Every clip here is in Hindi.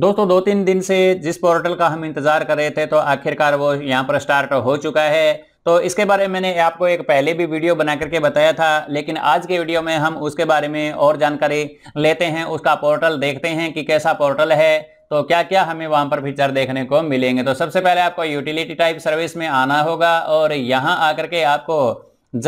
दोस्तों दो तीन दिन से जिस पोर्टल का हम इंतजार कर रहे थे तो आखिरकार वो यहाँ पर स्टार्ट हो चुका है तो इसके बारे में मैंने आपको एक पहले भी वीडियो बना करके बताया था लेकिन आज के वीडियो में हम उसके बारे में और जानकारी लेते हैं उसका पोर्टल देखते हैं कि कैसा पोर्टल है तो क्या क्या हमें वहाँ पर फीचर देखने को मिलेंगे तो सबसे पहले आपको यूटिलिटी टाइप सर्विस में आना होगा और यहाँ आकर के आपको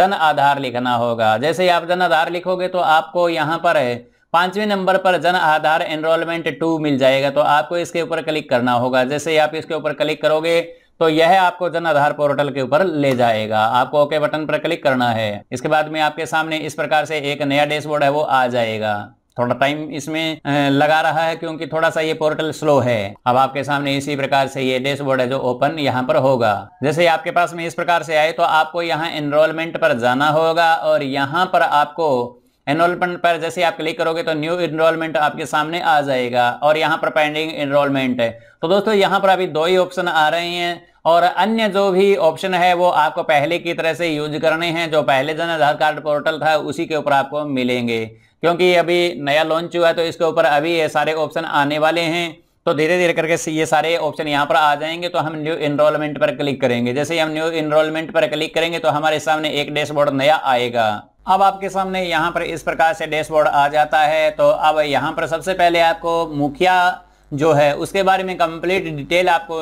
जन आधार लिखना होगा जैसे आप जन आधार लिखोगे तो आपको यहाँ पर है पांचवें नंबर पर जन आधार एनरोलमेंट टू मिल जाएगा तो आपको इसके ऊपर क्लिक करना होगा जैसे आप इसके ऊपर क्लिक करोगे तो यह आपको जन आधार पोर्टल के ऊपर ले जाएगा आपको ओके बटन पर क्लिक करना है इसके बाद में आपके सामने इस प्रकार से एक नया डैशबोर्ड है वो आ जाएगा थोड़ा टाइम इसमें लगा रहा है क्योंकि थोड़ा सा ये पोर्टल स्लो है अब आपके सामने इसी प्रकार से ये डैशबोर्ड है जो ओपन यहाँ पर होगा जैसे आपके पास में इस प्रकार से आए तो आपको यहाँ एनरोलमेंट पर जाना होगा और यहाँ पर आपको एनरोलमेंट पर जैसे आप क्लिक करोगे तो न्यू इनरोलमेंट आपके सामने आ जाएगा और यहाँ पर पेंडिंग इनरोलमेंट है तो दोस्तों यहाँ पर अभी दो ही ऑप्शन आ रहे हैं और अन्य जो भी ऑप्शन है वो आपको पहले की तरह से यूज करने हैं जो पहले जन आधार कार्ड पोर्टल था उसी के ऊपर आपको मिलेंगे क्योंकि अभी नया लॉन्च हुआ है तो इसके ऊपर अभी ये सारे ऑप्शन आने वाले हैं तो धीरे धीरे करके ये सारे ऑप्शन यहाँ पर आ जाएंगे तो हम न्यू इनरोलमेंट पर क्लिक करेंगे जैसे हम न्यू इनरोलमेंट पर क्लिक करेंगे तो हमारे सामने एक डैशबोर्ड नया आएगा अब आपके सामने यहाँ पर इस प्रकार से डैशबोर्ड आ जाता है तो अब यहाँ पर सबसे पहले आपको मुखिया जो है उसके बारे में कंप्लीट डिटेल आपको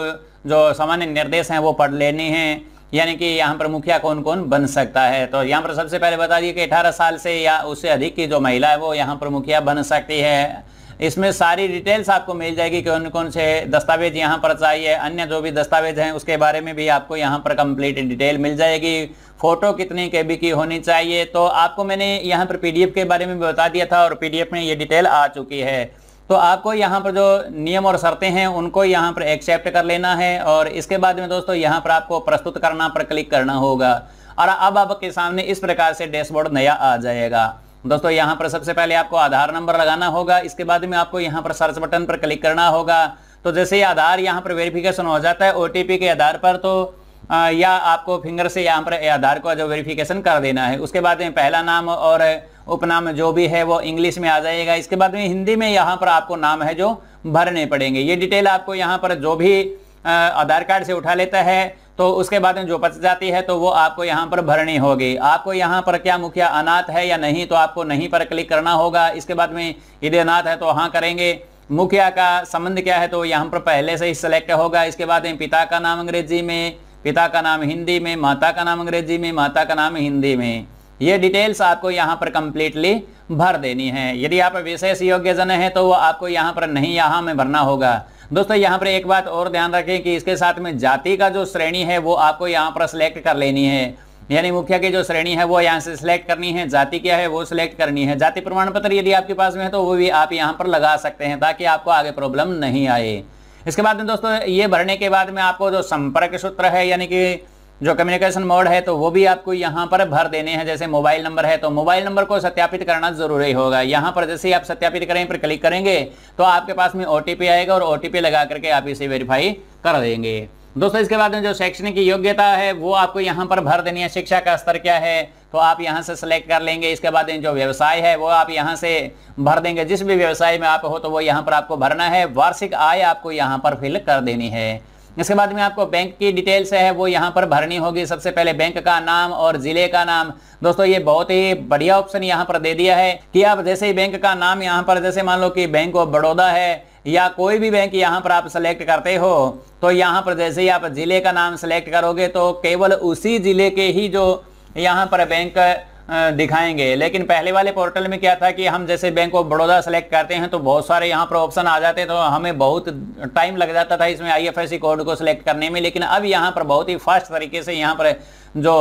जो सामान्य निर्देश हैं वो पढ़ लेने हैं यानी कि यहाँ पर मुखिया कौन कौन बन सकता है तो यहाँ पर सबसे पहले बता दिए कि 18 साल से या उससे अधिक की जो महिला है वो यहाँ पर मुखिया बन सकती है इसमें सारी डिटेल्स आपको मिल जाएगी कौन कौन से दस्तावेज यहाँ पर चाहिए अन्य जो भी दस्तावेज हैं उसके बारे में भी आपको यहाँ पर कंप्लीट डिटेल मिल जाएगी फोटो कितनी के बी की होनी चाहिए तो आपको मैंने यहाँ पर पी के बारे में भी बता दिया था और पी में ये डिटेल आ चुकी है तो आपको यहाँ पर जो नियम और शर्तें हैं उनको यहाँ पर एक्सेप्ट कर लेना है और इसके बाद में दोस्तों यहाँ पर आपको प्रस्तुत करना पर क्लिक करना होगा और अब आपके सामने इस प्रकार से डैशबोर्ड नया आ जाएगा दोस्तों यहाँ पर सबसे पहले आपको आधार नंबर लगाना होगा इसके बाद में आपको यहाँ पर सर्च बटन पर क्लिक करना होगा तो जैसे ही आधार यहाँ पर वेरिफिकेशन हो जाता है ओ के आधार पर तो आ, या आपको फिंगर से यहाँ पर आधार को जो वेरिफिकेशन कर देना है उसके बाद में पहला नाम और उपनाम जो भी है वो इंग्लिश में आ जाएगा इसके बाद में हिंदी में यहाँ पर आपको नाम है जो भरने पड़ेंगे ये डिटेल आपको यहाँ पर जो भी आधार कार्ड से उठा लेता है तो उसके बाद में जो बच जाती है तो वो आपको यहाँ पर भरनी होगी आपको यहाँ पर क्या मुखिया अनाथ है या नहीं तो आपको नहीं पर क्लिक करना होगा इसके बाद में यदि अनाथ है तो हाँ करेंगे मुखिया का संबंध क्या है तो यहाँ पर पहले से ही सिलेक्ट होगा इसके बाद में पिता का नाम अंग्रेजी में पिता का नाम हिंदी में माता का नाम अंग्रेजी में माता का नाम हिंदी में ये डिटेल्स आपको यहाँ पर कंप्लीटली भर देनी है यदि आप विशेष योग्य जन है तो वो आपको यहाँ पर नहीं यहाँ में भरना होगा दोस्तों यहाँ पर एक बात और ध्यान रखें कि इसके साथ में जाति का जो श्रेणी है वो आपको यहाँ पर सिलेक्ट कर लेनी है यानी मुखिया की जो श्रेणी है वो यहाँ से सिलेक्ट करनी है जाति क्या है वो सिलेक्ट करनी है जाति प्रमाण पत्र यदि आपके पास में है तो वो भी आप यहाँ पर लगा सकते हैं ताकि आपको आगे प्रॉब्लम नहीं आए इसके बाद में दोस्तों ये भरने के बाद में आपको जो संपर्क सूत्र है यानी कि जो कम्युनिकेशन मोड है तो वो भी आपको यहाँ पर भर देने हैं जैसे मोबाइल नंबर है तो मोबाइल नंबर को सत्यापित करना जरूरी होगा यहाँ पर जैसे ही आप सत्यापित करें पर क्लिक करेंगे तो आपके पास में ओ आएगा और ओ लगा करके आप इसे वेरीफाई कर देंगे दोस्तों इसके बाद में जो शैक्षणिक योग्यता है वो आपको यहाँ पर भर देनी है शिक्षा का स्तर क्या है तो आप यहाँ से सिलेक्ट कर लेंगे इसके बाद जो व्यवसाय है वो आप यहाँ से भर देंगे जिस भी व्यवसाय में आप हो तो वो यहाँ पर आपको भरना है वार्षिक आय आपको यहाँ पर फिल कर देनी है इसके बाद में आपको बैंक की डिटेल्स है वो यहाँ पर भरनी होगी सबसे पहले बैंक का नाम और ज़िले का नाम दोस्तों ये बहुत ही बढ़िया ऑप्शन यहाँ पर दे दिया है कि आप जैसे ही बैंक का नाम यहाँ पर जैसे मान लो कि बैंक ऑफ बड़ौदा है या कोई भी बैंक यहाँ पर आप सेलेक्ट करते हो तो यहाँ पर जैसे ही आप ज़िले का नाम सेलेक्ट करोगे तो केवल उसी ज़िले के ही जो यहाँ पर बैंक दिखाएंगे लेकिन पहले वाले पोर्टल में क्या था कि हम जैसे बैंक ऑफ बड़ौदा सेलेक्ट करते हैं तो बहुत सारे यहाँ पर ऑप्शन आ जाते हैं तो हमें बहुत टाइम लग जाता था इसमें आईएफएससी कोड को सिलेक्ट करने में लेकिन अब यहाँ पर बहुत ही फास्ट तरीके से यहाँ पर जो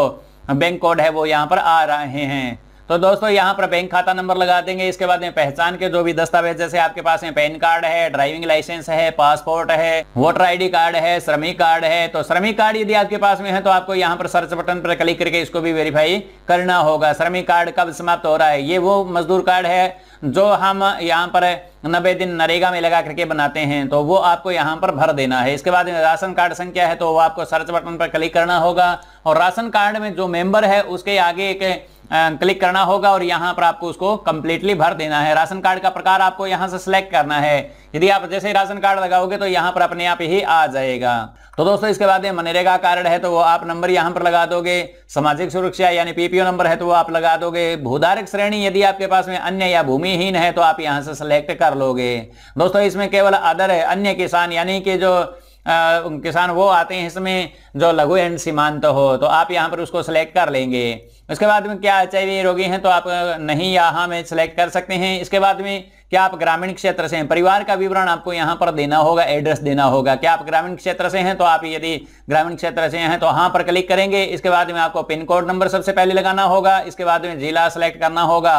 बैंक कोड है वो यहाँ पर आ रहे हैं तो दोस्तों यहाँ पर बैंक खाता नंबर लगा देंगे इसके बाद में पहचान के जो भी दस्तावेज जैसे आपके पास में पैन कार्ड है ड्राइविंग लाइसेंस है पासपोर्ट है वोटर आईडी कार्ड है श्रमिक कार्ड है तो श्रमिक कार्ड यदि आपके पास में है तो आपको यहाँ पर सर्च बटन पर क्लिक करके इसको भी वेरीफाई करना होगा श्रमिक कार्ड कब समाप्त हो रहा है ये वो मजदूर कार्ड है जो हम यहाँ पर नब्बे दिन नरेगा में लगा करके बनाते हैं तो वो आपको यहाँ पर भर देना है इसके बाद राशन कार्ड संख्या है तो वो आपको सर्च बटन पर क्लिक करना होगा और राशन कार्ड में जो मेंबर है उसके आगे एक क्लिक करना होगा और यहाँ पर आपको उसको कंप्लीटली भर देना है राशन कार्ड का प्रकार आपको यहाँ से सिलेक्ट करना है यदि आप जैसे ही राशन कार्ड लगाओगे तो यहाँ पर अपने आप ही आ जाएगा तो दोस्तों इसके बाद में मनरेगा कार्ड है तो वो आप नंबर यहाँ पर लगा दोगे सामाजिक सुरक्षा यानी पीपीओ नंबर है तो वो आप लगा दोगे भूधारक श्रेणी यदि आपके पास में अन्य या भूमिहीन है तो आप यहाँ से सिलेक्ट कर लोगे दोस्तों इसमें केवल अदर है अन्य किसान यानी कि जो आ, किसान वो आते हैं इसमें जो लघु एंड सीमांत तो हो तो आप यहाँ पर उसको सिलेक्ट कर लेंगे उसके बाद में क्या एच रोगी हैं तो आप नहीं यहाँ में सेलेक्ट कर सकते हैं इसके बाद में क्या आप ग्रामीण क्षेत्र से हैं परिवार का विवरण आपको यहाँ पर देना होगा एड्रेस देना होगा क्या आप ग्रामीण क्षेत्र से हैं तो आप यदि ग्रामीण क्षेत्र से हैं तो हाँ पर क्लिक करेंगे इसके बाद में आपको पिन कोड नंबर सबसे पहले लगाना होगा इसके बाद में जिला सेलेक्ट करना होगा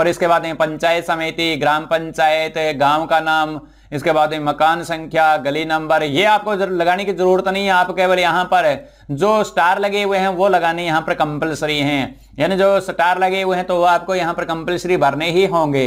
और इसके बाद में पंचायत समिति ग्राम पंचायत गाँव का नाम इसके बाद में मकान संख्या गली नंबर ये आपको लगाने की जरूरत नहीं है आप केवल यहां पर जो स्टार लगे हुए हैं वो लगाने यहाँ पर कंपलसरी हैं यानी जो स्टार लगे हुए हैं तो वो आपको यहाँ पर कंपलसरी भरने ही होंगे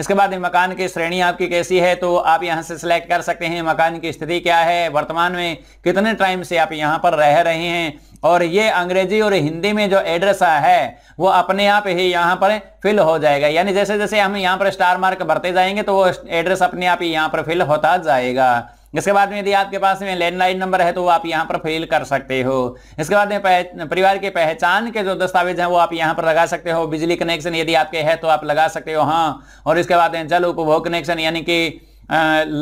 इसके बाद मकान की श्रेणी आपकी कैसी है तो आप यहाँ से सिलेक्ट कर सकते हैं मकान की स्थिति क्या है वर्तमान में कितने टाइम से आप यहाँ पर रह रहे हैं और ये अंग्रेजी और हिंदी में जो एड्रेस है वो अपने आप ही यहाँ पर फिल हो जाएगा यानी जैसे जैसे हम यहाँ पर स्टार मार्क भरते जाएंगे तो वो एड्रेस अपने आप ही यहाँ पर फिल होता जाएगा इसके बाद में यदि आपके पास में लैंडलाइन नंबर है तो वो आप यहाँ पर फिल कर सकते हो इसके बाद में परिवार के पहचान के जो दस्तावेज हैं वो आप यहाँ पर लगा सकते हो बिजली कनेक्शन यदि आपके है तो आप लगा सकते हो हाँ और इसके बाद जल उपभोग कनेक्शन यानी कि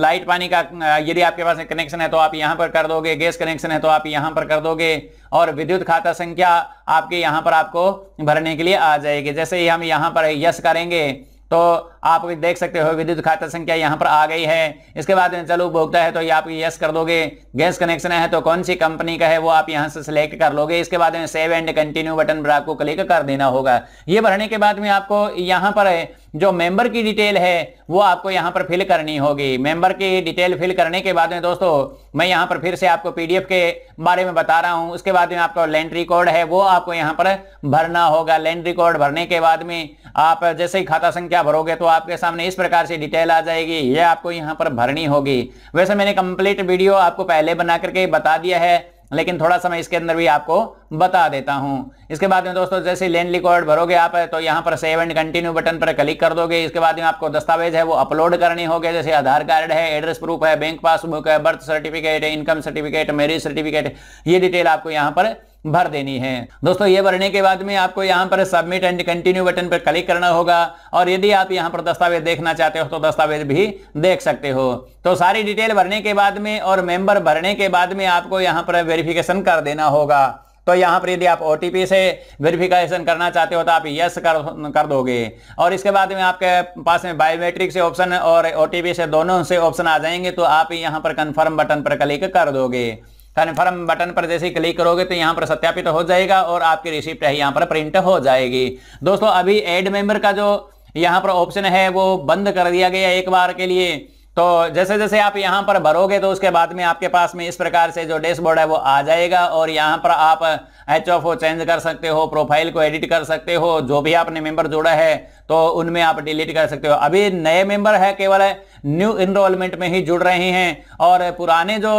लाइट पानी का यदि आपके पास कनेक्शन है तो आप यहाँ पर कर दोगे गैस कनेक्शन है तो आप यहाँ पर कर दोगे और विद्युत खाता संख्या आपके यहाँ पर आपको भरने के लिए आ जाएगी जैसे ही हम यहाँ पर यस करेंगे तो आप देख सकते हो विद्युत खाता संख्या यहाँ पर आ गई है इसके बाद में चलो उपभोक्ता है तो ये आप यस कर दोगे गैस कनेक्शन है तो कौन सी कंपनी का है वो आप यहाँ से सिलेक्ट कर लोगे इसके बाद में सेव एंड कंटिन्यू बटन पर आपको क्लिक कर देना होगा ये भरने के बाद में आपको यहाँ पर जो मेंबर की डिटेल है वो आपको यहाँ पर फिल करनी होगी मेंबर की डिटेल फिल करने के बाद में दोस्तों मैं यहाँ पर फिर से आपको पीडीएफ के बारे में बता रहा हूँ उसके बाद में आपका लैंड रिकॉर्ड है वो आपको यहाँ पर भरना होगा लैंड रिकॉर्ड भरने के बाद में आप जैसे ही खाता संख्या भरोगे तो आप आपके सामने इस प्रकार से डिटेल आ जाएगी ये आपको यहाँ पर भरनी होगी वैसे मैंने कंप्लीट वीडियो आपको पहले बना करके बता दिया है लेकिन थोड़ा सा मैं इसके अंदर भी आपको बता देता हूं इसके बाद में दोस्तों जैसे लेन रिकॉर्ड भरोगे आप तो यहां पर सेव एंड कंटिन्यू बटन पर क्लिक कर दोगे इसके बाद में आपको दस्तावेज है वो अपलोड करने होंगे जैसे आधार कार्ड है एड्रेस प्रूफ है बैंक पासबुक है बर्थ सर्टिफिकेट है इनकम सर्टिफिकेट मेरिज सर्टिफिकेट ये डिटेल आपको यहाँ पर भर देनी है दोस्तों ये भरने के बाद में आपको यहाँ पर सबमिट एंड कंटिन्यू बटन पर क्लिक करना होगा और यदि आप यहाँ पर दस्तावेज देखना चाहते हो तो दस्तावेज भी देख सकते हो तो सारी डिटेल भरने के बाद में और मेंबर भरने के बाद में आपको यहाँ पर वेरिफिकेशन कर देना होगा तो यहाँ पर यदि आप ओ से वेरिफिकेशन करना चाहते हो तो आप यस कर कर दोगे और इसके बाद में आपके पास में बायोमेट्रिक से ऑप्शन और ओ से दोनों से ऑप्शन आ जाएंगे तो आप यहाँ पर कन्फर्म बटन पर क्लिक कर दोगे कन्फर्म बटन पर जैसे क्लिक करोगे तो यहाँ पर सत्यापित तो हो जाएगा और आपकी रिसिप्ट है यहाँ पर प्रिंट हो जाएगी दोस्तों अभी एड मेंबर का जो यहाँ पर ऑप्शन है वो बंद कर दिया गया एक बार के लिए तो जैसे जैसे आप यहाँ पर भरोगे तो उसके बाद में आपके पास में इस प्रकार से जो डैशबोर्ड है वो आ जाएगा और यहाँ पर आप एच ओ चेंज कर सकते हो प्रोफाइल को एडिट कर सकते हो जो भी आपने मेंबर जोड़ा है तो उनमें आप डिलीट कर सकते हो अभी नए मेंबर है केवल न्यू इनरोलमेंट में ही जुड़ रहे हैं और पुराने जो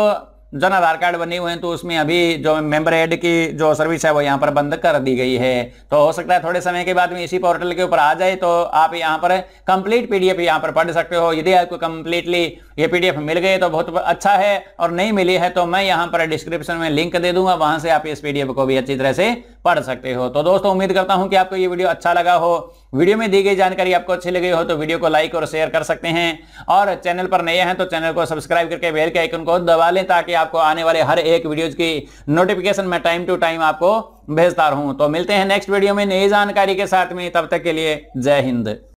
जन आधार कार्ड बने हुए हैं तो उसमें अभी जो मेंबर एड की जो सर्विस है वो यहाँ पर बंद कर दी गई है तो हो सकता है थोड़े समय के बाद में इसी पोर्टल के ऊपर आ जाए तो आप यहाँ पर कंप्लीट पीडीएफ यहाँ पर पढ़ सकते हो यदि आपको कंप्लीटली ये पीडीएफ मिल गए तो बहुत अच्छा है और नहीं मिली है तो मैं यहाँ पर डिस्क्रिप्शन में लिंक दे दूंगा वहां से आप इस पीडीएफ को भी अच्छी तरह से पढ़ सकते हो तो दोस्तों उम्मीद करता हूं कि आपको ये वीडियो अच्छा लगा हो वीडियो में दी गई जानकारी आपको अच्छी लगी हो तो वीडियो को लाइक और शेयर कर सकते हैं और चैनल पर नए हैं तो चैनल को सब्सक्राइब करके बेल के आइकन को दबा लें ताकि आपको आने वाले हर एक वीडियोज की नोटिफिकेशन में टाइम टू टाइम आपको भेजता रहूं तो मिलते हैं नेक्स्ट वीडियो में नई जानकारी के साथ में तब तक के लिए जय हिंद